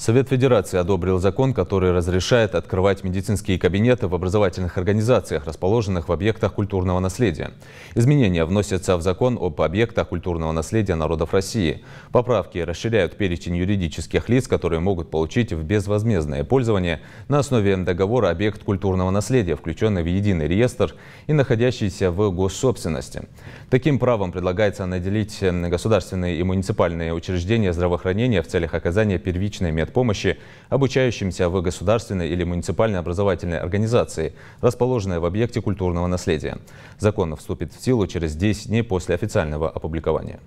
Совет Федерации одобрил закон, который разрешает открывать медицинские кабинеты в образовательных организациях, расположенных в объектах культурного наследия. Изменения вносятся в закон об объектах культурного наследия народов России. Поправки расширяют перечень юридических лиц, которые могут получить в безвозмездное пользование на основе договора объект культурного наследия, включенный в единый реестр и находящийся в госсобственности. Таким правом предлагается наделить государственные и муниципальные учреждения здравоохранения в целях оказания первичной медицины предмет помощи обучающимся в государственной или муниципальной образовательной организации, расположенной в объекте культурного наследия. Закон вступит в силу через 10 дней после официального опубликования.